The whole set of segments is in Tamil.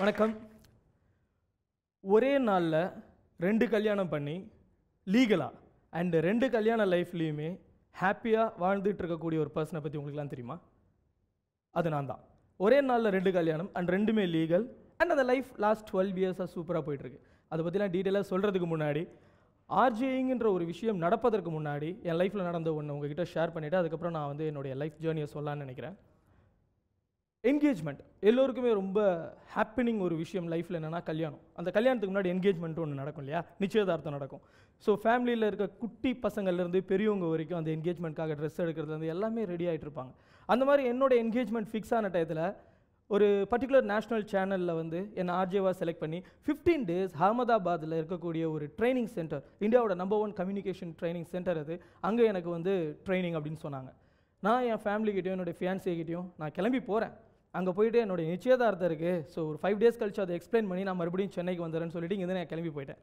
வணக்கம் ஒரே நாளில் ரெண்டு கல்யாணம் பண்ணி லீகலாக அண்டு ரெண்டு கல்யாண லைஃப்லேயுமே ஹாப்பியாக வாழ்ந்துட்டு இருக்கக்கூடிய ஒரு பர்சனை பற்றி உங்களுக்குலாம் தெரியுமா அது நான் தான் ஒரே நாளில் ரெண்டு கல்யாணம் அண்ட் ரெண்டுமே லீகல் அண்ட் அந்த லைஃப் லாஸ்ட் டுவெல் இயர்ஸாக சூப்பராக போயிட்டுருக்கு அதை பற்றிலாம் டீட்டெயிலாக சொல்கிறதுக்கு முன்னாடி ஆர்ஜேயிங்கிற ஒரு விஷயம் நடப்பதற்கு முன்னாடி என் லைஃப்பில் நடந்த ஒன்று உங்ககிட்ட ஷேர் பண்ணிவிட்டு அதுக்கப்புறம் நான் வந்து என்னுடைய லைஃப் ஜேர்னியை சொல்லலான்னு நினைக்கிறேன் என்கேஜ்மெண்ட் எல்லோருக்குமே ரொம்ப ஹாப்பினிங் ஒரு விஷயம் லைஃப்பில் என்னென்னா கல்யாணம் அந்த கல்யாணத்துக்கு முன்னாடி என்கேஜ்மெண்ட் ஒன்று நடக்கும் இல்லையா நிச்சயதார்த்தம் நடக்கும் ஸோ ஃபேமிலியில் இருக்க குட்டி பசங்கள்லேருந்து பெரியவங்க வரைக்கும் அந்த என்கேஜ்மெண்ட்காக ட்ரெஸ் எடுக்கிறதுலேருந்து எல்லாமே ரெடி ஆகிட்டு இருப்பாங்க அந்த மாதிரி என்னோட என்கேஜ்மெண்ட் ஃபிக்ஸ் ஆன டயத்தில் ஒரு பர்டிகுலர் நேஷ்னல் சேனலில் வந்து என்னை ஆர்ஜேவாக செலக்ட் பண்ணி ஃபிஃப்டீன் டேஸ் அகமதாபாத்தில் இருக்கக்கூடிய ஒரு ட்ரைனிங் சென்டர் இந்தியாவோட number one communication training centre அது அங்கே எனக்கு வந்து ட்ரைனிங் அப்படின்னு சொன்னாங்க நான் என் ஃபேமிலிக்கிட்டையும் என்னுடைய ஃபியான்சிக்கிட்டையும் நான் கிளம்பி போகிறேன் அங்கே போயிட்டு என்னுடைய நிச்சயதார்த்தம் இருக்குது ஸோ ஒரு ஃபைவ் டேஸ் கழிச்சு அதை எக்ஸ்பிளைன் பண்ணி நான் மறுபடியும் சென்னைக்கு வந்துடுறேன்னு சொல்லிட்டு இங்கே நான் கிளம்பி போயிட்டேன்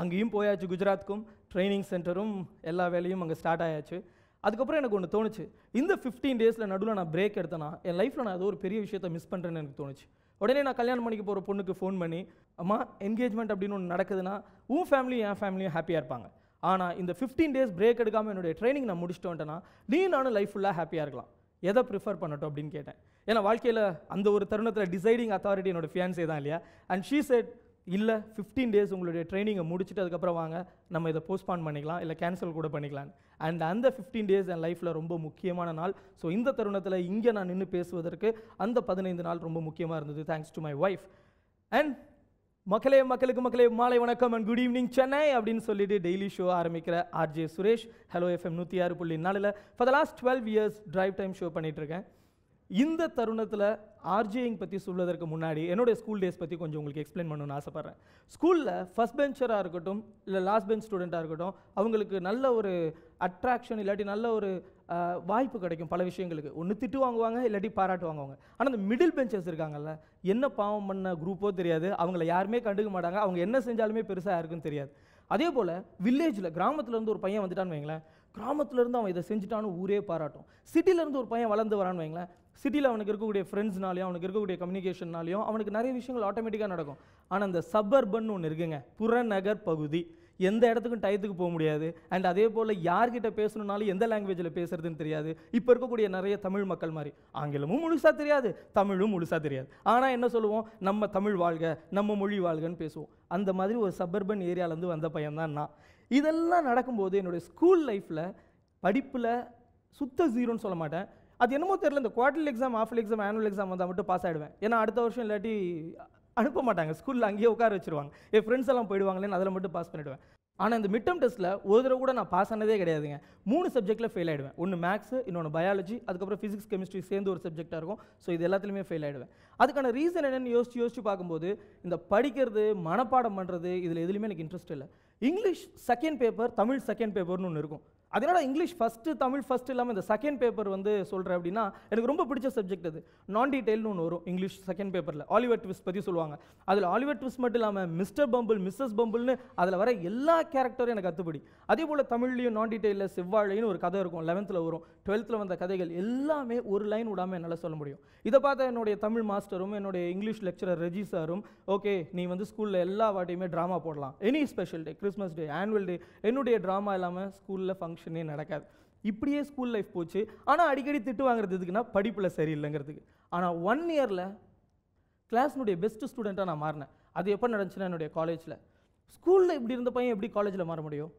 அங்கேயும் போயாச்சு குஜராத்துக்கும் ட்ரைனிங் சென்டரும் எல்லா வேலையும் அங்கே ஸ்டார்ட் ஆயாச்சு அதுக்கப்புறம் எனக்கு ஒன்று தோணுச்சு இந்த ஃபிஃப்டீன் டேஸில் நடுவில் நான் பிரேக் எடுத்தேன்னா என் லைஃப்பில் நான் ஏதோ ஒரு பெரிய விஷயத்தை மிஸ் பண்ணுறேன்னு எனக்கு தோணுச்சு உடனே நான் கல்யாணம் பண்ணிக்க போகிற பொண்ணுக்கு ஃபோன் பண்ணி அம்மா என்கேஜ்மெண்ட் அப்படின்னு ஒன்று நடக்குதுன்னா உன் ஃபேமிலியும் என் ஃபேமிலியும் ஹாப்பியாக இருப்பாங்க ஆனால் இந்த ஃபிஃப்டீன் டேஸ் பிரேக் எடுக்காமல் என்னுடைய ட்ரைனிங் நான் முடிச்சுட்டு வந்துட்டேன்னா நீ நானும் லைஃப் ஃபுல்லாக ஹாப்பியாக இருக்கலாம் எதை ப்ரிஃபர் பண்ணட்டும் அப்படின்னு கேட்டேன் ஏன்னா வாழ்க்கையில் அந்த ஒரு தருணத்தில் டிசைடிங் அத்தாரிட்டி என்னோடய ஃபியான்ஸே தான் இல்லையா அண்ட் ஷீ செட் இல்லை ஃபிஃப்டீன் டேஸ் உங்களுடைய ட்ரைனிங்கை முடிச்சுட்டு அதுக்கப்புறம் வாங்க நம்ம இதை போஸ்ட்பான் பண்ணிக்கலாம் இல்லை கேன்சல் கூட பண்ணிக்கலாம் அண்ட் அந்த ஃபிஃப்டீன் டேஸ் என் லைஃப்பில் ரொம்ப முக்கியமான நாள் ஸோ இந்த தருணத்தில் இங்கே நான் நின்று பேசுவதற்கு அந்த பதினைந்து நாள் ரொம்ப முக்கியமாக இருந்தது thanks to my wife and மக்களே மக்களுக்கு மக்களே மாலை வணக்கம் அண்ட் குட் ஈவினிங் சென்னை அப்படின்னு சொல்லிட்டு டெய்லி ஷோ ஆரம்பிக்கிற ஆர்ஜே சுரேஷ் ஹலோ எஃப்எம் நூற்றி ஆறு புள்ளி நாலில் for the last twelve years drive time show பண்ணிகிட்ருக்கேன் இந்த தருணத்தில் ஆர்ஜேயிங் பற்றி சொல்வதற்கு முன்னாடி என்னுடைய ஸ்கூல் டேஸ் பற்றி கொஞ்சம் உங்களுக்கு எக்ஸ்பிளைன் பண்ணணும்னு ஆசைப்பட்றேன் ஸ்கூலில் ஃபஸ்ட் பெஞ்சராக இருக்கட்டும் இல்லை லாஸ்ட் பெஞ்ச் ஸ்டூடெண்ட்டாக இருக்கட்டும் அவங்களுக்கு நல்ல ஒரு அட்ராக்ஷன் இல்லாட்டி நல்ல ஒரு வாய்ப்பு கிடைக்கும் பல விஷயங்களுக்கு ஒன்று திட்டு வாங்குவாங்க இல்லாட்டி பாராட்டு வாங்குவாங்க ஆனால் அந்த மிடில் பெஞ்சஸ் இருக்காங்கல்ல என்ன பாவம் பண்ண குரூப்போ தெரியாது அவங்கள யாருமே கண்டுக்க மாட்டாங்க அவங்க என்ன செஞ்சாலுமே பெருசாக யாருக்கும் தெரியாது அதே போல் வில்லேஜில் கிராமத்துலேருந்து ஒரு பையன் வந்துட்டான்னு வைங்களேன் கிராமத்துலேருந்து அவன் இதை செஞ்சுட்டான்னு ஊரே பாராட்டும் சிட்டிலேருந்து ஒரு பையன் வளர்ந்து வரான்னு வைங்களேன் சிட்டியில் அவனுக்கு இருக்கக்கூடிய ஃப்ரெண்ட்ஸ்னாலையும் அவனுக்கு இருக்கக்கூடிய கம்யூனிகேஷன்னாலையும் அவனுக்கு நிறைய விஷயங்கள் ஆட்டோமேட்டிக்காக நடக்கும் ஆனால் அந்த சப்பர்பன் ஒன்று இருக்குங்க புறநகர் பகுதி எந்த இடத்துக்கும் டயத்துக்கு போக முடியாது அண்ட் அதே போல் யார்கிட்ட பேசணுனாலும் எந்த லாங்குவேஜில் பேசுறதுன்னு தெரியாது இப்போ இருக்கக்கூடிய நிறைய தமிழ் மக்கள் மாதிரி ஆங்கிலமும் முழுசாக தெரியாது தமிழும் முழுசாக தெரியாது ஆனால் என்ன சொல்லுவோம் நம்ம தமிழ் வாழ்க நம்ம மொழி வாழ்கன்னு பேசுவோம் அந்த மாதிரி ஒரு சபர்பன் ஏரியாவிலேருந்து வந்த பையன்தான் நான் இதெல்லாம் நடக்கும்போது என்னுடைய ஸ்கூல் லைஃப்பில் படிப்பில் சுத்த ஜீரோன்னு சொல்ல மாட்டேன் அது என்னமோ தெரியல இந்த குவார்டர்லி எக்ஸாம் ஆஃபல் எக்ஸாம் ஆனுவல் எக்ஸாம் வந்தால் மட்டும் பாஸ் ஆகிடுவேன் ஏன்னா அடுத்த வருஷம் இல்லாட்டி அனுப்ப மாட்டாங்க ஸ்கூலில் அங்கேயே உட்கார வச்சுருவாங்க என் ஃப்ரெண்ட்ஸ் எல்லாம் போயிடுவாங்களேன்னு அதில் மட்டும் பாஸ் பண்ணிவிடுவேன் ஆனால் இந்த மிட்டம் டெஸ்ட்டில் ஒரு தடவை கூட நான் பாஸ் ஆனதே கிடையாதுங்க மூணு சப்ஜெக்ட்டில் ஃபெயில் ஆகிடுவேன் ஒன்று மேக்ஸ் இன்னொன்று பயாலஜி அதுக்கப்புறம் ஃபிசிக்ஸ் கெமிஸ்ட்ரி சேர்ந்து ஒரு சப்ஜெக்டாக இருக்கும் ஸோ இது எல்லாத்துலேயுமே ஃபெயில் ஆகிடுவேன் அதுக்கான ரீசன் என்னென்னு யோசிச்சு யோசிச்சு பார்க்கும்போது இந்த படிக்கிறது மனப்பாடம் பண்ணுறது இதில் எதுலேயுமே எனக்கு இன்ட்ரெஸ்ட் இல்லை English second paper Tamil second பேப்பர்னு ஒன்று இருக்கும் அதனால் இங்கிலீஷ் ஃபஸ்ட்டு தமிழ் ஃபஸ்ட் இல்லாமல் இந்த செகண்ட் பேப்பர் வந்து சொல்கிறேன் அப்படின்னா எனக்கு ரொம்ப பிடிச்ச சப்ஜெக்ட் அது நான் டீட்டெயில்னு ஒன்று வரும் இங்கிலீஷ் செகண்ட் பேப்பரில் ஆலிவர் ட்விஸ் பற்றி சொல்லுவாங்க அதில் ஆலிவர் ட்விஸ் மட்டும் இல்லாமல் மிஸ்டர் பம்பிள் மிஸ்ஸஸ் பம்பிள்னு அதில் வர எல்லா கேரக்டரும் எனக்கு அத்துப்படி அதே போல் தமிழ்லையும் நான் டீட்டெயிலில் செவ்வாழையும் ஒரு கதை இருக்கும் லெவன்த்தில் வரும் டுவெல்த்தில் வந்த கதைகள் எல்லாமே ஒரு லைன் விடாமல் என்னால் சொல்ல முடியும் இதை பார்த்தா என்னுடைய தமிழ் மாஸ்டரும் என்னுடைய இங்கிலீஷ் லெக்சரர் ரெஜி சாரும் ஓகே நீ வந்து ஸ்கூலில் எல்லா வாட்டியுமே ட்ராமா போடலாம் any special day Christmas day annual day என்னுடைய ட்ராமா இல்லாமல் ஸ்கூலில் ஃபங்க்ஷன் ஃபங்க்ஷனே நடக்காது இப்படியே ஸ்கூல் லைஃப் போச்சு ஆனால் அடிக்கடி திட்டு வாங்குறது எதுக்குன்னா படிப்பில் சரியில்லைங்கிறதுக்கு ஆனால் ஒன் இயரில் கிளாஸ்னுடைய பெஸ்ட் ஸ்டூடெண்ட்டாக நான் மாறினேன் அது எப்போ நடந்துச்சுன்னா என்னுடைய காலேஜில் ஸ்கூலில் இப்படி இருந்த பையன் எப்படி காலேஜில் மாற முடியும்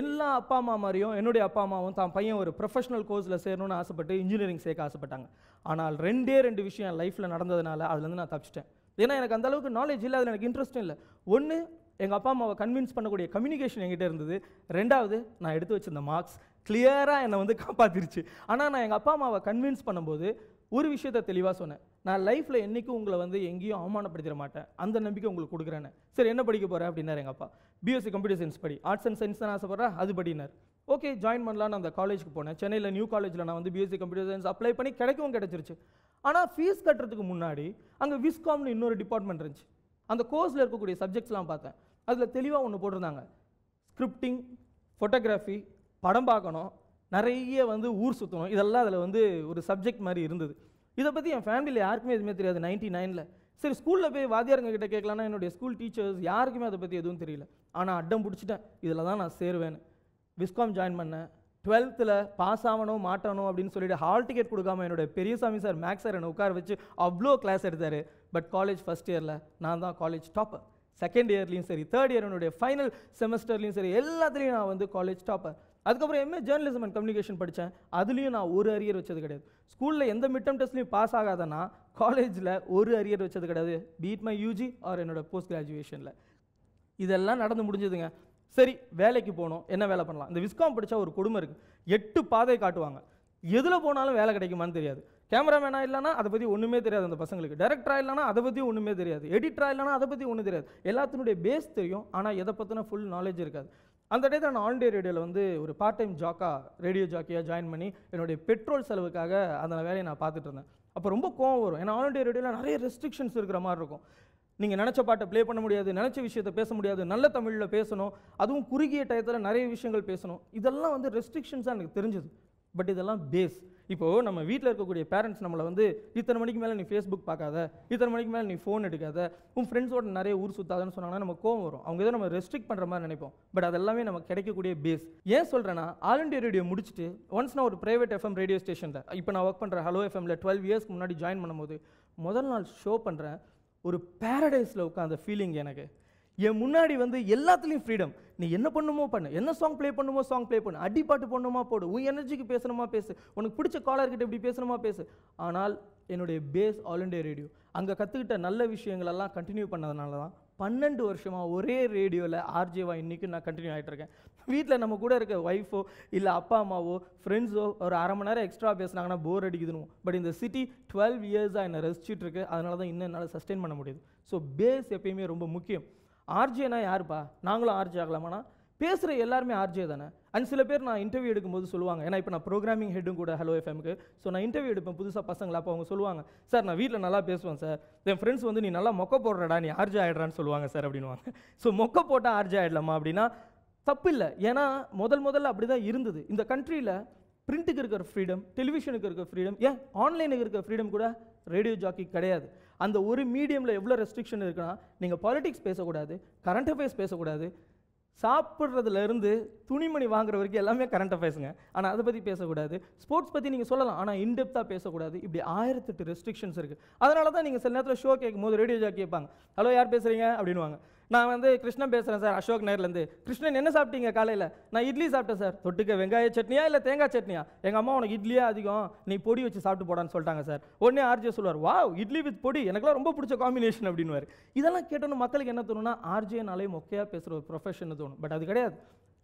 எல்லா அப்பா அம்மா மாதிரியும் என்னுடைய அப்பா அம்மாவும் தான் பையன் ஒரு ப்ரொஃபஷனல் கோர்ஸில் சேரணும்னு ஆசைப்பட்டு இன்ஜினியரிங் சேர்க்க ஆசைப்பட்டாங்க ஆனால் ரெண்டே ரெண்டு விஷயம் லைஃப்பில் நடந்ததுனால அதுலேருந்து நான் தப்பிச்சிட்டேன் ஏன்னா எனக்கு அந்தளவுக்கு நாலேஜ் இல்லை அதில் எனக்கு இன்ட்ரெஸ்ட்டும் இல்லை ஒன்று எங்கள் அப்பா அம்மாவை கன்வின்ஸ் பண்ணக்கூடிய கம்யூனிகேஷன் என்கிட்ட இருந்தது ரெண்டாவது நான் எடுத்து வச்சிருந்த மார்க்ஸ் கிளியராக என்னை வந்து காப்பாற்றிருச்சு ஆனால் நான் எங்கள் அப்பா அம்மாவை கன்வின்ஸ் பண்ணும்போது ஒரு விஷயத்த தெளிவாக சொன்னேன் நான் லைஃப்பில் என்றைக்கும் உங்களை வந்து எங்கேயும் அவமானப்படுத்திட மாட்டேன் அந்த நம்பிக்கை உங்களுக்கு கொடுக்குறேன்னு சரி என்ன படிக்க போகிறேன் அப்படின்னாரு எங்கள் அப்பா பிஎஸ்சி கம்ப்யூட்டர் சயின்ஸ் படி ஆர்ட்ஸ் அண்ட் சயின்ஸ் தான் ஆசைப்பட்றேன் அது படினார் ஓகே ஜாயின் பண்ணலான்னு அந்த காலேஜுக்கு போனேன் சென்னையில் நியூ காலேஜில் நான் வந்து பிஎஸ்சி கம்ப்யூட்டர் சயின்ஸ் அப்ளை பண்ணி கிடைக்கவும் கிடச்சிருச்சு ஆனால் ஃபீஸ் கட்டுறதுக்கு முன்னாடி அங்கே விஸ்காம்னு இன்னொரு டிபார்ட்மெண்ட் இருந்துச்சு அந்த கோர்ஸில் இருக்கக்கூடிய சப்ஜெக்ட்ஸ்லாம் பார்த்தேன் அதில் தெளிவாக ஒன்று போட்டிருந்தாங்க ஸ்கிரிப்டிங் ஃபோட்டோகிராஃபி படம் பார்க்கணும் நிறைய வந்து ஊர் சுற்றணும் இதெல்லாம் அதில் வந்து ஒரு சப்ஜெக்ட் மாதிரி இருந்தது இதை பற்றி என் ஃபேமிலியில் யாருக்குமே எதுவுமே தெரியாது நைன்ட்டி நைனில் சரி ஸ்கூலில் போய் வாத்தியாருங்க கிட்ட கேட்கலான்னா என்னுடைய ஸ்கூல் டீச்சர்ஸ் யாருக்குமே அதை பற்றி எதுவும் தெரியல ஆனால் அட்டம் பிடிச்சிட்டேன் இதில் தான் நான் சேருவேன் விஸ்காம் ஜாயின் பண்ணேன் டுவெல்த்தில் பாஸ் ஆகணும் மாட்டணும் அப்படின்னு சொல்லிட்டு ஹால் டிக்கெட் கொடுக்காம என்னுடைய பெரியசாமி சார் மேக்ஸ் சார் என்னை உட்கார வச்சு அவ்வளோ கிளாஸ் எடுத்தார் பட் காலேஜ் ஃபஸ்ட் இயரில் நான் தான் காலேஜ் டாப்பர் செகண்ட் இயர்லேயும் சரி தேர்ட் இயர் என்னுடைய ஃபைனல் செமஸ்டர்லையும் சரி எல்லாத்துலேயும் நான் வந்து காலேஜ் டாப்பர் அதுக்கப்புறம் எம்ஏ ஜேர்னலிசம் அண்ட் கம்யூனிகேஷன் படித்தேன் அதுலேயும் நான் ஒரு அரியர் வச்சது கிடையாது ஸ்கூலில் எந்த மிட்டம் டெஸ்ட்லையும் பாஸ் ஆகாதனா காலேஜில் ஒரு அரியர் வச்சது கிடையாது பீட் மை யூஜி ஆர் என்னோட போஸ்ட் கிராஜுவேஷனில் இதெல்லாம் நடந்து முடிஞ்சதுங்க சரி வேலைக்கு போகணும் என்ன வேலை பண்ணலாம் இந்த விஸ்காம் படித்தா ஒரு கொடுமை இருக்குது எட்டு பாதை காட்டுவாங்க எதில் போனாலும் வேலை கிடைக்குமான்னு தெரியாது கேமராமேனா இல்லைனா அதை பற்றி ஒன்றுமே தெரியாது அந்த பசங்களுக்கு டேரக்டராக இல்லைனா அதை பற்றி ஒன்றுமே தெரியாது எடிட்டராக இல்லைனா அதை பற்றி ஒன்றும் தெரியாது எல்லாத்தினுடைய பேஸ் தெரியும் ஆனால் எதை பற்றினா ஃபுல் நாலேஜ் இருக்காது அந்த டயத்தில் நான் ஆல் டே ரேடியோவில் வந்து ஒரு பார்ட் டைம் ஜாக்கா ரேடியோ ஜாக்கியாக ஜாயின் பண்ணி என்னுடைய பெட்ரோல் செலவுக்காக அந்த வேலையை நான் பார்த்துட்டு இருந்தேன் அப்போ ரொம்ப கோவம் வரும் ஏன்னா ஆல் டே ரேடியோவில் நிறைய ரெஸ்ட்ரிக்ஷன்ஸ் இருக்கிற மாதிரி இருக்கும் நீங்கள் நினச்ச பாட்டை ப்ளே பண்ண முடியாது நினச்ச விஷயத்த பேச முடியாது நல்ல தமிழில் பேசணும் அதுவும் குறுகிய டயத்தில் நிறைய விஷயங்கள் பேசணும் இதெல்லாம் வந்து ரெஸ்ட்ரிக்ஷன்ஸாக எனக்கு தெரிஞ்சது பட் இதெல்லாம் பேஸ் இப்போது நம்ம வீட்டில் இருக்கக்கூடிய பேரண்ட்ஸ் நம்மளை வந்து இத்தனை மணிக்கு மேலே நீ ஃபேஸ்புக் பார்க்காத இத்தனை மணிக்கு மேலே நீ ஃபோன் எடுக்காத உன் ஃப்ரெண்ட்ஸோட நிறைய ஊர் சுற்றாதன்னு சொன்னாங்கன்னா நம்ம கோவம் வரும் அவங்க ஏதோ நம்ம ரெஸ்ட்ரிக் பண்ணுற மாதிரி நினைப்போம் பட் அதெல்லாமே நம்ம கிடைக்கக்கூடிய பேஸ் ஏன் சொல்கிறேன்னா ஆல் இண்டியா ரேடியோ முடிச்சுட்டு ஒன்ஸ் நான் ஒரு ப்ரைவேட் எஃப்எம் ரேடியோ ஸ்டேஷனில் இப்போ நான் ஒர்க் பண்ணுற ஹலோ எஃப்எம்ல டுவெல் இயர்ஸ்க்கு முன்னாடி ஜாயின் பண்ணும்போது முதல் நாள் ஷோ பண்ணுறேன் ஒரு பேரடைஸில் உட்காந்த ஃபீலிங் எனக்கு என் முன்னாடி வந்து எல்லாத்துலேயும் ஃப்ரீடம் நீ என்ன பண்ணுமோ பண்ணு என்ன சாங் ப்ளே பண்ணுமோ சாங் ப்ளே பண்ணு அடிப்பாட்டு பண்ணுமா போடு உன் எனர்ஜிக்கு பேசணுமா பேசு உனக்கு பிடிச்ச காலர்கிட்ட இப்படி பேசணுமா பேசு ஆனால் என்னுடைய பேஸ் ஆல் இண்டியா ரேடியோ அங்கே கற்றுக்கிட்ட நல்ல விஷயங்களெல்லாம் கண்டினியூ பண்ணதுனால தான் பன்னெண்டு வருஷமாக ஒரே ரேடியோவில் ஆர்ஜேவா இன்றைக்கும் நான் கண்டினியூ ஆகிட்டுருக்கேன் வீட்டில் நம்ம கூட இருக்க ஒய்ஃபோ இல்லை அப்பா அம்மாவோ ஃப்ரெண்ட்ஸோ ஒரு அரை மணி நேரம் எக்ஸ்ட்ரா பேசுனாங்கன்னா போர் அடிக்குதுன்னு பட் இந்த சிட்டி டுவெல் இயர்ஸாக என்னை ரசிச்சிட்ருக்கு அதனால தான் இன்னும் என்னால் சஸ்டெயின் பண்ண முடியுது ஸோ பேஸ் எப்பயுமே ரொம்ப முக்கியம் ஆர்ஜேனா யாருப்பா நாங்களும் ஆர்ஜே ஆகலாமாண்ணா பேசுகிற எல்லாருமே ஆர்ஜே தானே அண்ட் சில பேர் நான் இன்டர்வியூ எடுக்கும்போது சொல்லுவாங்க ஏன்னா இப்போ நான் ப்ரோக்ராமிங் ஹெட்டும் கூட ஹலோ எஃப்எம்க்கு ஸோ நான் இன்டர்வியூ எடுப்பேன் புதுசாக பசங்களை அப்போ அவங்க சொல்லுவாங்க சார் நான் வீட்டில் நல்லா பேசுவேன் சார் என் ஃப்ரெண்ட்ஸ் வந்து நீ நல்லா மொக்க போடுறடா நீ ஆர்ஜே ஆகிடறான்னு சொல்லுவாங்க சார் அப்படின்வாங்க ஸோ மொக்க போட்டால் ஆர்ஜே ஆகிடலாமா அப்படின்னா தப்பு இல்லை ஏன்னா முதல் முதல்ல அப்படி தான் இருந்தது இந்த கண்ட்ரியில் பிரிண்ட்டுக்கு இருக்கிற ஃப்ரீடம் டெலிவிஷனுக்கு இருக்கிற ஃப்ரீடம் ஏன் ஆன்லைனுக்கு இருக்கிற ஃப்ரீடம் கூட ரேடியோ ஜாக்கி கிடையாது அந்த ஒரு மீடியமில் எவ்வளோ ரெஸ்ட்ரிக்ஷன் இருக்குன்னா நீங்கள் பாலிட்டிக்ஸ் பேசக்கூடாது கரண்ட் அஃபேர்ஸ் பேசக்கூடாது சாப்பிட்றதுலேருந்து துணிமணி வாங்குற வரைக்கும் எல்லாமே கரண்ட் அஃபேர்ஸுங்க ஆனால் அதை பற்றி பேசக்கூடாது ஸ்போர்ட்ஸ் பற்றி நீங்கள் சொல்லலாம் ஆனால் இன்டெப்த்தாக பேசக்கூடாது இப்படி ஆயிரத்தெட்டு ரெஸ்ட்ரிக்ஷன்ஸ் இருக்குது அதனால தான் நீங்கள் சில நேரத்தில் ஷோ கேட்கும் போது ரேடியோ ஜாக்கி கேட்பாங்க ஹலோ யார் பேசுகிறீங்க அப்படின்வாங்க நான் வந்து கிருஷ்ணன் பேசுகிறேன் சார் அசோக் நேர்லேருந்து கிருஷ்ணன் என்ன சாப்பிட்டீங்க காலையில் நான் இட்லி சாப்பிட்டேன் சார் தொட்டுக்க வெங்காய சட்னியா இல்லை தேங்காய் சட்னியா எங்கள் அம்மா உனக்கு இட்லியே அதிகம் நீ பொடி வச்சு சாப்பிட்டு போடான்னு சொல்லிட்டாங்க சார் உடனே ஆர்ஜே சொல்லுவார் வா இட்லி வித் பொடி எனக்குலாம் ரொம்ப பிடிச்ச காம்பினேஷன் அப்படின்னு இதெல்லாம் கேட்டோன்னு மக்களுக்கு என்ன தோணுன்னா ஆர்ஜேனாலே மொக்கையாக பேசுகிற ஒரு ப்ரொஃபஷன் தோணும் பட் அது கிடையாது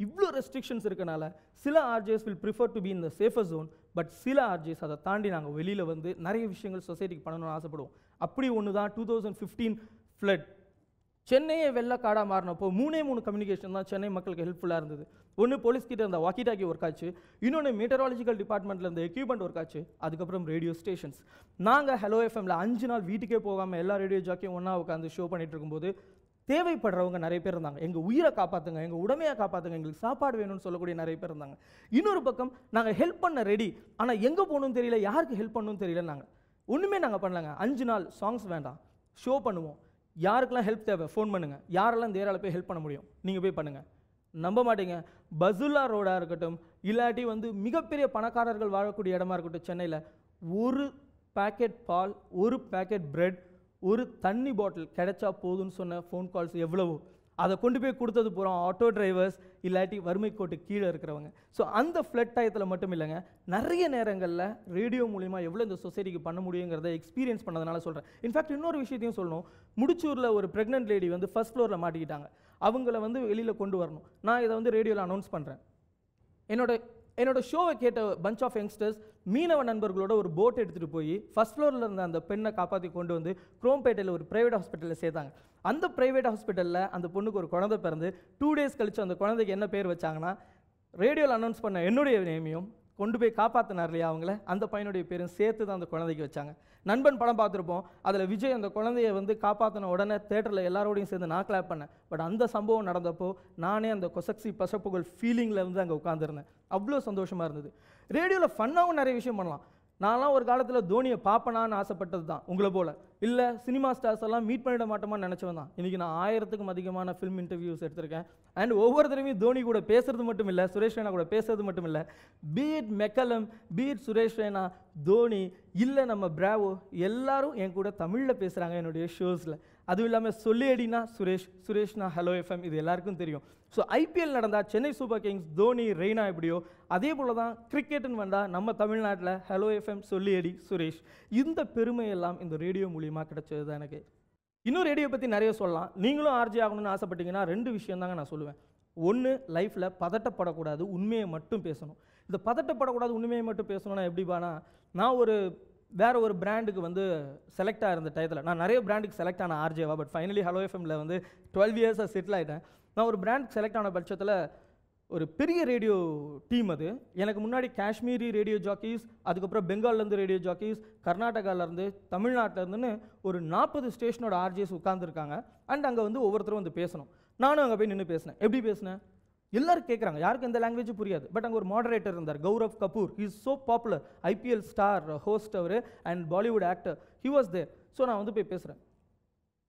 இவ்வளோ ரெஸ்ட்ரிக்ஷன்ஸ் இருக்கனால சில RJs will prefer to be the safer zone but சில ஆர்ஜேஸ் அதை தாண்டி நாங்கள் வெளியில் வந்து நிறைய விஷயங்கள் சொசைட்டிக்கு பண்ணணும்னு ஆசைப்படுவோம் அப்படி ஒன்று தான் டூ தௌசண்ட் ஃபிஃப்டீன் ஃப்ளட் சென்னையே வெள்ளக்காடாக மாறினப்போ மூணே மூணு கம்யூனிகேஷன் தான் சென்னை மக்களுக்கு ஹெல்ப்ஃபுல்லாக இருந்தது ஒன்று போலீஸ்கிட்ட இருந்த டாக்கி ஒர்க் ஆச்சு இன்னொன்று மீட்டராலஜிக்கல் டிபார்ட்மெண்ட்டில் இருந்த எக்யூப்மெண்ட் ஒர்க் ஆச்சு அதுக்கப்புறம் ரேடியோ ஸ்டேஷன்ஸ் நாங்கள் ஹலோ எஃப்எம்ல அஞ்சு நாள் வீட்டுக்கே போகாமல் எல்லா ரேடியோ ஜாக்கியும் ஒன்றா உட்காந்து ஷோ பண்ணிட்டு இருக்கும்போது தேவைப்படுறவங்க நிறைய பேர் இருந்தாங்க எங்கள் உயிரை காப்பாற்றுங்க எங்கள் உடமையை காப்பாற்றுங்க எங்களுக்கு சாப்பாடு வேணும்னு சொல்லக்கூடிய நிறைய பேர் இருந்தாங்க இன்னொரு பக்கம் நாங்கள் ஹெல்ப் பண்ண ரெடி ஆனால் எங்கே போகணும்னு தெரியல யாருக்கு ஹெல்ப் பண்ணணும்னு தெரியல நாங்கள் ஒன்றுமே நாங்கள் பண்ணலங்க அஞ்சு நாள் சாங்ஸ் வேண்டாம் ஷோ பண்ணுவோம் யாருக்கெல்லாம் ஹெல்ப் தேவை ஃபோன் பண்ணுங்கள் யாரெல்லாம் தேரால் போய் ஹெல்ப் பண்ண முடியும் நீங்கள் போய் பண்ணுங்கள் நம்ப மாட்டீங்க பசுல்லா ரோடாக இருக்கட்டும் இல்லாட்டி வந்து மிகப்பெரிய பணக்காரர்கள் வாழக்கூடிய இடமா இருக்கட்டும் சென்னையில் ஒரு பேக்கெட் பால் ஒரு பேக்கெட் பிரெட் ஒரு தண்ணி பாட்டில் கிடைச்சா போதும்னு சொன்ன ஃபோன் கால்ஸ் எவ்வளவோ அதை கொண்டு போய் கொடுத்தது பூரா ஆட்டோ டிரைவர்ஸ் இல்லாட்டி வறுமை கோட்டு கீழே இருக்கிறவங்க ஸோ அந்த ஃப்ளட் டயத்தில் மட்டும் இல்லைங்க நிறைய நேரங்களில் ரேடியோ மூலிமா எவ்வளோ இந்த சொசைட்டிக்கு பண்ண முடியுங்கிறத எக்ஸ்பீரியன்ஸ் பண்ணதுனால சொல்கிறேன் இன்ஃபேக்ட் இன்னொரு விஷயத்தையும் சொல்லணும் முடிச்சூரில் ஒரு ப்ரெக்னென்ட் லேடி வந்து ஃபஸ்ட் ஃப்ளோரில் மாட்டிக்கிட்டாங்க அவங்கள வந்து வெளியில் கொண்டு வரணும் நான் இதை வந்து ரேடியோவில் அனௌன்ஸ் பண்ணுறேன் என்னோட என்னோடய ஷோவை கேட்ட பஞ்ச் ஆஃப் யங்ஸ்டர்ஸ் மீனவ நண்பர்களோட ஒரு போட் எடுத்துகிட்டு போய் ஃபஸ்ட் ஃப்ளோரில் இருந்த அந்த பெண்ணை காப்பாற்றி கொண்டு வந்து குரோம்பேட்டையில் ஒரு ப்ரைவேட் ஹாஸ்பிட்டலில் சேர்த்தாங்க அந்த ப்ரைவேட் ஹாஸ்பிட்டலில் அந்த பொண்ணுக்கு ஒரு குழந்தை பிறந்து டூ டேஸ் கழித்து அந்த குழந்தைக்கு என்ன பேர் வச்சாங்கன்னா ரேடியோவில் அனௌன்ஸ் பண்ண என்னுடைய நேமியும் கொண்டு போய் காப்பாற்றினார் இல்லையா அவங்கள அந்த பையனுடைய பேரும் சேர்த்து தான் அந்த குழந்தைக்கு வச்சாங்க நண்பன் படம் பார்த்துருப்போம் அதில் விஜய் அந்த குழந்தைய வந்து காப்பாற்றின உடனே தேட்டரில் எல்லாரோடையும் சேர்ந்து நான் கிளாப் பண்ணேன் பட் அந்த சம்பவம் நடந்தப்போ நானே அந்த கொசக்சி பசப்புகள் ஃபீலிங்கில் வந்து அங்கே உட்காந்துருந்தேன் அவ்வளோ சந்தோஷமாக இருந்தது ரேடியோவில் ஃபன்னாகவும் நிறைய விஷயம் பண்ணலாம் நான்லாம் ஒரு காலத்தில் தோனியை பார்ப்பனான்னு ஆசைப்பட்டது தான் உங்களை போல் இல்லை சினிமா ஸ்டார்ஸ் எல்லாம் மீட் பண்ணிட மாட்டோமான்னு நினச்சவன் தான் இன்றைக்கி நான் ஆயிரத்துக்கும் அதிகமான ஃபிலிம் இன்டர்வியூஸ் எடுத்திருக்கேன் அண்ட் ஒவ்வொரு தடவையும் தோனி கூட பேசுறது மட்டும் இல்லை சுரேஷ் ரெய்னா கூட பேசுறது மட்டும் இல்லை be it McCullum be it Suresh Raina Dhoni இல்லை நம்ம பிராவோ எல்லாரும் என் கூட தமிழில் பேசுகிறாங்க என்னுடைய ஷோஸில் அதுவும் இல்லாமல் சொல்லி அடினா சுரேஷ் சுரேஷ்னா ஹலோ எஃப்எம் இது எல்லாருக்கும் தெரியும் ஸோ ஐபிஎல் நடந்தால் சென்னை சூப்பர் கிங்ஸ் தோனி ரெய்னா எப்படியோ அதே போல் தான் கிரிக்கெட்டுன்னு வந்தால் நம்ம தமிழ்நாட்டில் ஹலோ எஃப்எம் சொல்லியடி சுரேஷ் இந்த பெருமையெல்லாம் இந்த ரேடியோ மூலியமாக கிடச்சது தான் எனக்கு இன்னும் ரேடியோ பற்றி நிறைய சொல்லலாம் நீங்களும் ஆர்ஜி ஆகணும்னு ஆசைப்பட்டீங்கன்னா ரெண்டு விஷயம் தாங்க நான் சொல்லுவேன் ஒன்று லைஃப்பில் பதட்டப்படக்கூடாது உண்மையை மட்டும் பேசணும் இந்த பதட்டப்படக்கூடாது உண்மையை மட்டும் பேசணும்னா எப்படிப்பானா நான் ஒரு வேறு ஒரு பிராண்டுக்கு வந்து செலக்ட் ஆகிருந்த டயத்தில் நான் நிறைய பிராண்டுக்கு செலக்ட் ஆன ஆர்ஜேவா பட் ஃபைனலி ஹலோ எஃப்எம்மில் வந்து டுவெல் இயர்ஸாக செட்டில் ஆகிட்டேன் நான் ஒரு பிராண்டுக்கு செலக்ட் ஆன பட்சத்தில் ஒரு பெரிய ரேடியோ டீம் அது எனக்கு முன்னாடி காஷ்மீரி ரேடியோ ஜாக்கீஸ் அதுக்கப்புறம் பெங்கால்லேருந்து ரேடியோ ஜாக்கீஸ் கர்நாடகாவிலேருந்து தமிழ்நாட்டிலேருந்துன்னு ஒரு நாற்பது ஸ்டேஷனோட ஆர்ஜேஸ் உட்காந்துருக்காங்க அண்ட் அங்கே வந்து ஒவ்வொருத்தரும் வந்து பேசணும் நானும் அங்கே போய் நின்று பேசினேன் எப்படி பேசினேன் எல்லாரும் கேட்குறாங்க யாருக்கும் இந்த லாங்குவேஜ் புரியாது பட் அங்கே ஒரு மாடரேட்டர் இருந்தார் Gaurav Kapoor is so popular IPL star host அவர் and Bollywood actor he was there so நான் வந்து போய் பேசுகிறேன்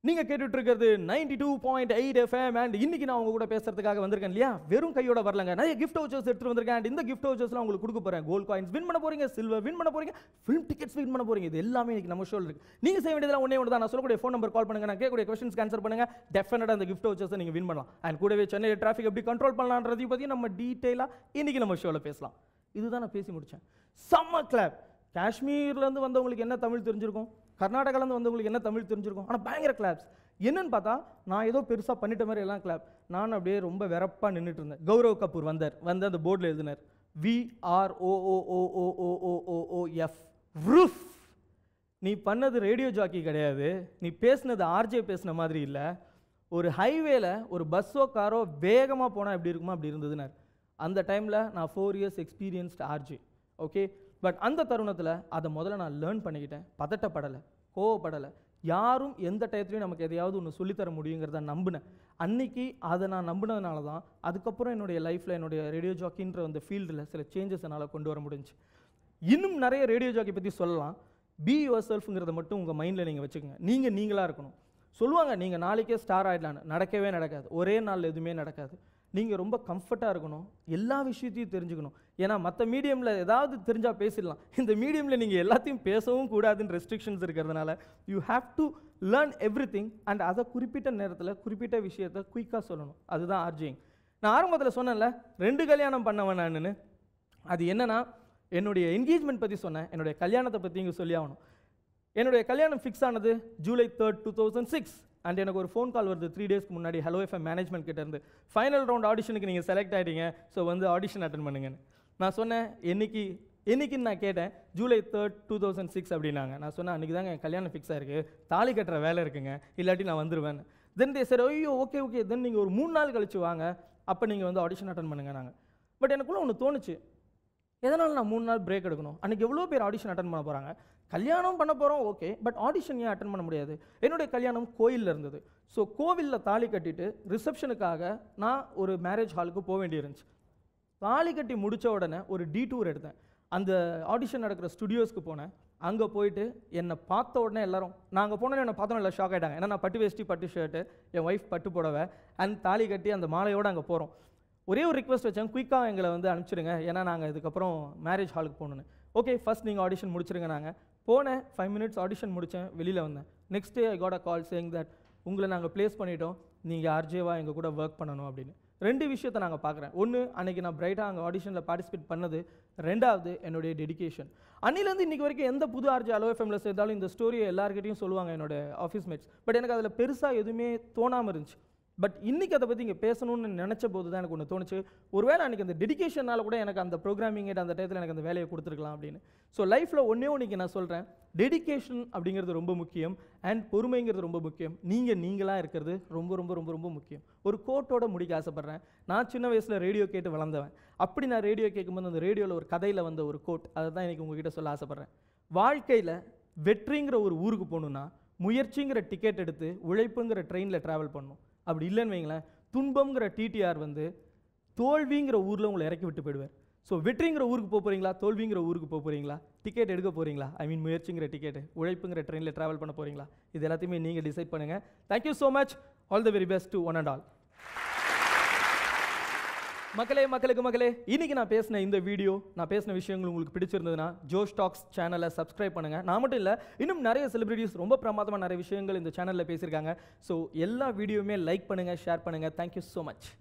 நீங்கள் கேட்டுட்டு இருக்கிறது ninety two point eight FM and இன்னைக்கு நான் அவங்க கூட பேசுறதுக்காக வந்திருக்கேன் இல்லையா வெறும் கையோட வரலங்க நிறைய கிஃப்ட் ஹவுசஸ் எடுத்துகிட்டு வந்திருக்கேன் அண்ட் இந்த கிஃப்ட் ஹவுசஸ்லாம் உங்களுக்கு கொடுக்க போகிறேன் கோல்ட் காயின்ஸ் வின் பண்ண போகிறீங்க சில்வர் வின் பண்ண போகிறீங்க ஃபிலிம் டிக்கெட்ஸ் வின் பண்ண போகிறீங்க இது எல்லாமே இன்னைக்கு நம்ம ஷோல் இருக்குது நீங்கள் செய்ய வேண்டியதெல்லாம் ஒன்றே ஒன்று தான் நான் சொல்லக்கூடிய ஃபோன் நம்பர் கால் பண்ணுங்க நான் கேட்கக்கூடிய கொஸ்டின்ஸ் ஆன்சர் பண்ணுங்கள் டெஃபினட்டாக அந்த கிஃப்ட் வச்சர்ஸை நீங்கள் வின் பண்ணலாம் அண்ட் கூடவே சென்னை டிராஃபிக் எப்படி கண்ட்ரோல் பண்ணலான்றதையும் பற்றி நம்ம டீட்டெயிலாக இன்றைக்கி நம்ம ஷோவில் பேசலாம் இதுதான் நான் பேசி முடித்தேன் செம்ம கிளாப் காஷ்மீர்லேருந்து வந்தவங்களுக்கு என்ன தமிழ் தெரிஞ்சிருக்கும் கர்நாடகாலேருந்து வந்தவங்களுக்கு என்ன தமிழ் தெரிஞ்சிருக்கும் ஆனால் பயங்கர கிளாப்ஸ் என்னன்னு பார்த்தா நான் ஏதோ பெருசாக பண்ணிட்ட மாதிரி எல்லாம் கிளாப் நான் அப்படியே ரொம்ப வெறப்பாக நின்றுட்டு இருந்தேன் கௌரவ் கபூர் வந்தார் வந்து அந்த போர்டில் எழுதினார் V R O O O O O O O O F roof நீ பண்ணது ரேடியோ ஜாக்கி கிடையாது நீ பேசுனது ஆர்ஜே பேசின மாதிரி இல்லை ஒரு ஹைவேல ஒரு பஸ்ஸோ காரோ வேகமாக போனால் எப்படி இருக்குமா அப்படி இருந்ததுனார் அந்த டைமில் நான் four years experienced RJ okay but அந்த தருணத்தில் அதை முதல்ல நான் லேர்ன் பண்ணிக்கிட்டேன் பதட்டப்படலை கோவப்படலை யாரும் எந்த டயத்துலையும் நமக்கு எதையாவது ஒன்று சொல்லித்தர முடியுங்கிறத நம்பினேன் அன்றைக்கி அதை நான் நம்பினதுனால தான் அதுக்கப்புறம் என்னுடைய லைஃப்பில் என்னுடைய ரேடியோ ஜாக்கின்ற அந்த ஃபீல்டில் சில சேஞ்சஸ் என்னால் கொண்டு வர முடிஞ்சு இன்னும் நிறைய ரேடியோ ஜாக்கி பற்றி சொல்லலாம் பி யுவர் செல்ஃப்ங்கிறத மட்டும் உங்கள் மைண்டில் நீங்கள் வச்சுக்கோங்க நீங்கள் நீங்களாக இருக்கணும் சொல்லுவாங்க நீங்கள் நாளைக்கே ஸ்டார் ஆகிடலான்னு நடக்கவே நடக்காது ஒரே நாளில் எதுவுமே நடக்காது நீங்கள் ரொம்ப கம்ஃபர்ட்டாக இருக்கணும் எல்லா விஷயத்தையும் தெரிஞ்சுக்கணும் ஏன்னா மற்ற மீடியமில் ஏதாவது தெரிஞ்சால் பேசிடலாம் இந்த மீடியமில் நீங்கள் எல்லாத்தையும் பேசவும் கூடாதுன்னு ரெஸ்ட்ரிக்ஷன்ஸ் இருக்கிறதுனால you have to learn everything and அதை குறிப்பிட்ட நேரத்தில் குறிப்பிட்ட விஷயத்த குயிக்காக சொல்லணும் அதுதான் ஆர்ஜிங் நான் ஆரம்பத்தில் சொன்னேன்ல ரெண்டு கல்யாணம் பண்ணவன் நான் அது என்னென்னா என்னுடைய என்கேஜ்மெண்ட் பற்றி சொன்னேன் என்னுடைய கல்யாணத்தை பற்றி இங்கே சொல்லி ஆகணும் என்னுடைய கல்யாணம் ஃபிக்ஸ் ஆனது July third two thousand six and எனக்கு ஒரு ஃபோன் கால் வருது த்ரீ டேஸ்க்கு முன்னாடி ஹலோ எஃப்எம் மேனேஜ்மெண்ட் கிட்டேருந்து ஃபைனல் ரவுண்ட் ஆடிஷனுக்கு நீங்கள் செலக்ட் ஆகிட்டீங்க ஸோ வந்து ஆடிஷன் அட்டன் பண்ணுங்கன்னு நான் சொன்னேன் என்னைக்கு என்றைக்குன்னு நான் கேட்டேன் July third two thousand six அப்படின்னாங்க நான் சொன்னேன் அன்றைக்கி தாங்க என் கல்யாணம் ஃபிக்ஸாக இருக்குது தாலி கட்டுற வேலை இருக்குங்க இல்லாட்டி நான் வந்துடுவேன் தென் தே சார் ஐயோ ஓகே ஓகே தென் நீங்கள் ஒரு மூணு நாள் கழிச்சு வாங்க அப்போ நீங்கள் வந்து ஆடிஷன் அட்டன் பண்ணுங்க நாங்கள் பட் எனக்குள்ளே ஒன்று தோணுச்சு எதனால் நான் மூணு நாள் பிரேக் எடுக்கணும் அன்றைக்கி எவ்வளோ பேர் ஆடிஷன் அட்டன் பண்ண போகிறாங்க கல்யாணம் பண்ண போகிறோம் ஓகே பட் ஆடிஷன் ஏன் அட்டன் பண்ண முடியாது என்னுடைய கல்யாணம் கோயிலில் இருந்தது ஸோ கோவிலில் தாலி கட்டிட்டு ரிசப்ஷனுக்காக நான் ஒரு மேரேஜ் ஹாலுக்கு போக வேண்டியிருந்துச்சு தாலி கட்டி முடித்த உடனே ஒரு டீ டூர் எடுத்தேன் அந்த ஆடிஷன் நடக்கிற ஸ்டுடியோஸ்க்கு போனேன் அங்கே போயிட்டு என்னை பார்த்த உடனே எல்லாரும் நாங்கள் போனோன்னு என்னை பார்த்தோம் எல்லாம் ஷாக் ஆகிட்டாங்க ஏன்னா நான் பட்டு வேஷ்டி பட்டு ஷர்ட்டு என் ஒய்ஃப் பட்டு புடவை அண்ட் தாலி கட்டி அந்த மாலையோடு அங்கே போகிறோம் ஒரே ஒரு ரிக்வஸ்ட் வச்சேன் குயிக்காக எங்களை வந்து அனுப்பிச்சிடுங்க ஏன்னா நாங்கள் இதுக்கப்புறம் மேரேஜ் ஹாலுக்கு போகணுன்னு ஓகே ஃபஸ்ட் நீங்கள் ஆடிஷன் முடிச்சிருங்க நாங்கள் போனேன் ஃபைவ் மினிட்ஸ் ஆடிஷன் முடித்தேன் வெளியில் வந்தேன் next day I got a call saying that உங்களை நாங்கள் ப்ளேஸ் பண்ணிட்டோம் நீங்கள் ஆர்ஜேவாக எங்கள் கூட ஒர்க் பண்ணணும் அப்படின்னு ரெண்டு விஷயத்தை நாங்கள் பார்க்குறேன் ஒன்று அன்றைக்கி நான் பிரைட்டாக அங்கே ஆடிஷனில் பார்ட்டிசிபேட் பண்ணது ரெண்டாவது என்னுடைய டெடிகேஷன் அன்னிலேருந்து இன்றைக்கி வரைக்கும் எந்த புது ஆர்ஜி அலோ எஃப்எம்ல சேர்ந்தாலும் இந்த ஸ்டோரியை எல்லாருக்கிட்டையும் சொல்லுவாங்க என்னோட ஆஃபீஸ் மேட்ஸ் பட் எனக்கு அதில் பெருசாக எதுவுமே தோணாமல் இருந்துச்சு பட் இன்றைக்கி அதை பற்றி இங்கே பேசணும்னு நினச்ச போது தான் எனக்கு ஒன்று தோணுச்சு ஒருவேளை அன்றைக்கி அந்த டெடிக்கேஷனால் கூட எனக்கு அந்த ப்ரோக்ராமிங் அந்த டயத்தில் எனக்கு அந்த வேலையை கொடுத்துருக்கலாம் அப்படின்னு ஸோ லைஃப்பில் ஒன்றே ஒன்றைக்கு நான் சொல்கிறேன் டெடிக்கேஷன் அப்படிங்கிறது ரொம்ப முக்கியம் அண்ட் பொறுமைங்கிறது ரொம்ப முக்கியம் நீங்கள் நீங்களாக இருக்கிறது ரொம்ப ரொம்ப ரொம்ப ரொம்ப முக்கியம் ஒரு கோட்டோட முடிக்க ஆசைப்பட்றேன் நான் சின்ன வயசில் ரேடியோ கேட்டு வளர்ந்தவன் அப்படி நான் ரேடியோ கேட்கும்போது அந்த ரேடியோவில் ஒரு கதையில் வந்த ஒரு கோட் அதை தான் எனக்கு உங்ககிட்ட சொல்ல ஆசைப்பட்றேன் வாழ்க்கையில் வெற்றிங்கிற ஒரு ஊருக்கு போகணுன்னா முயற்சிங்கிற டிக்கெட் எடுத்து உழைப்புங்கிற ட்ரெயினில் ட்ராவல் பண்ணணும் அப்படி இல்லைன்னு வைங்களேன் துன்பம்ங்கிற டிடிஆர் வந்து தோல்விங்கிற ஊரில் உங்களை இறக்கி விட்டு போயிடுவார் ஸோ வெற்றிங்கிற ஊருக்கு போக போகிறீங்களா தோல்விங்கிற ஊருக்கு போக போகிறீங்களா டிக்கெட் எடுக்க போகிறீங்களா ஐ மீன் முயற்சிங்கிற டிக்கெட் உழைப்புங்கிற ட்ரெயினில் ட்ராவல் பண்ண போகிறீங்களா இது எல்லாத்தையுமே நீங்கள் டிசைட் பண்ணுங்கள் thank you so much all the very best to one and all மக்களே மக்களுக்கு மக்களே இன்னைக்கு நான் பேசின இந்த வீடியோ நான் பேசின விஷயங்கள் உங்களுக்கு பிடிச்சிருந்ததுன்னா ஜோஷ் டாக்ஸ் சேனலை சப்ஸ்கிரைப் பண்ணுங்க நான் மட்டும் இல்லை இன்னும் நிறைய செலிபிரிட்டிஸ் ரொம்ப பிரமாதமாக நிறைய விஷயங்கள் இந்த சேனலில் பேசியிருக்காங்க ஸோ எல்லா வீடியோவுமே லைக் பண்ணுங்க ஷேர் பண்ணுங்க தேங்க்யூ ஸோ மச்